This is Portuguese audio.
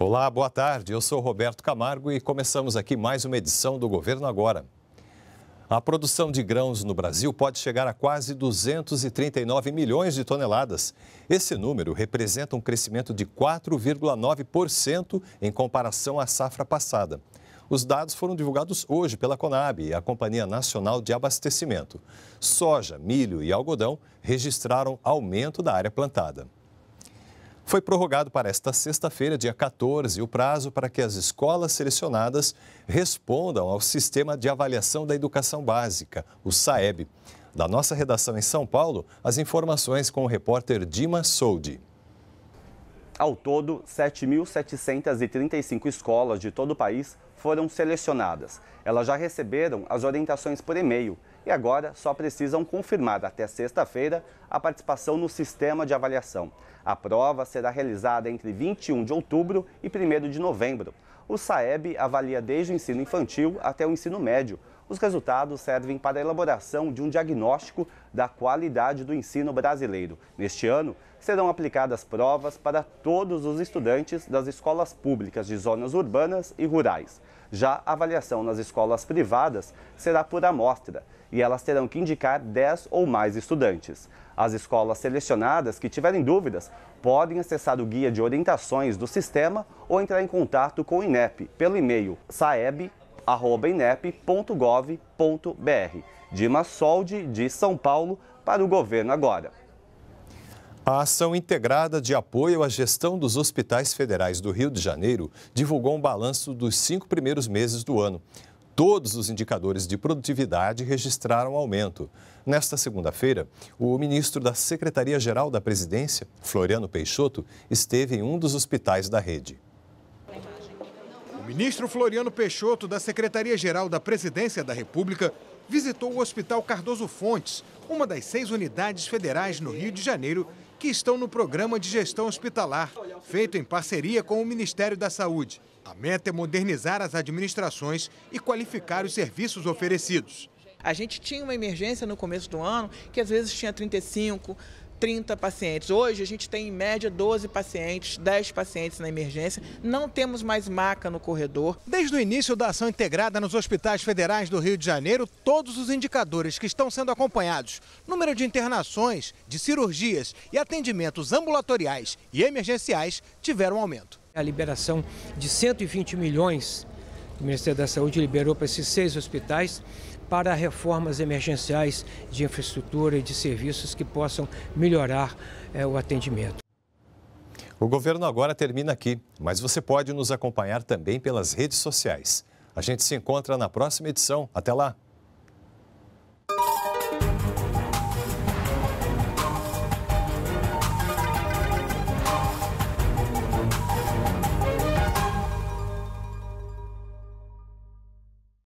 Olá, boa tarde. Eu sou Roberto Camargo e começamos aqui mais uma edição do Governo Agora. A produção de grãos no Brasil pode chegar a quase 239 milhões de toneladas. Esse número representa um crescimento de 4,9% em comparação à safra passada. Os dados foram divulgados hoje pela Conab, a Companhia Nacional de Abastecimento. Soja, milho e algodão registraram aumento da área plantada. Foi prorrogado para esta sexta-feira, dia 14, o prazo para que as escolas selecionadas respondam ao Sistema de Avaliação da Educação Básica, o SAEB. Da nossa redação em São Paulo, as informações com o repórter Dima Soldi. Ao todo, 7.735 escolas de todo o país foram selecionadas. Elas já receberam as orientações por e-mail e agora só precisam confirmar até sexta-feira a participação no sistema de avaliação. A prova será realizada entre 21 de outubro e 1 de novembro. O SAEB avalia desde o ensino infantil até o ensino médio. Os resultados servem para a elaboração de um diagnóstico da qualidade do ensino brasileiro. Neste ano, serão aplicadas provas para todos os estudantes das escolas públicas de zonas urbanas e rurais. Já a avaliação nas escolas privadas será por amostra e elas terão que indicar 10 ou mais estudantes. As escolas selecionadas que tiverem dúvidas podem acessar o guia de orientações do sistema ou entrar em contato com o INEP pelo e-mail saeb@inep.gov.br. Dima Soldi de São Paulo para o governo agora. A Ação Integrada de Apoio à Gestão dos Hospitais Federais do Rio de Janeiro divulgou um balanço dos cinco primeiros meses do ano. Todos os indicadores de produtividade registraram aumento. Nesta segunda-feira, o ministro da Secretaria-Geral da Presidência, Floriano Peixoto, esteve em um dos hospitais da rede. O ministro Floriano Peixoto, da Secretaria-Geral da Presidência da República, visitou o Hospital Cardoso Fontes, uma das seis unidades federais no Rio de Janeiro que estão no Programa de Gestão Hospitalar, feito em parceria com o Ministério da Saúde. A meta é modernizar as administrações e qualificar os serviços oferecidos. A gente tinha uma emergência no começo do ano que às vezes tinha 35, 30 pacientes. Hoje a gente tem em média 12 pacientes, 10 pacientes na emergência. Não temos mais maca no corredor. Desde o início da ação integrada nos hospitais federais do Rio de Janeiro, todos os indicadores que estão sendo acompanhados, número de internações, de cirurgias e atendimentos ambulatoriais e emergenciais, tiveram aumento. A liberação de 120 milhões que o Ministério da Saúde liberou para esses seis hospitais para reformas emergenciais de infraestrutura e de serviços que possam melhorar é, o atendimento. O governo agora termina aqui, mas você pode nos acompanhar também pelas redes sociais. A gente se encontra na próxima edição. Até lá!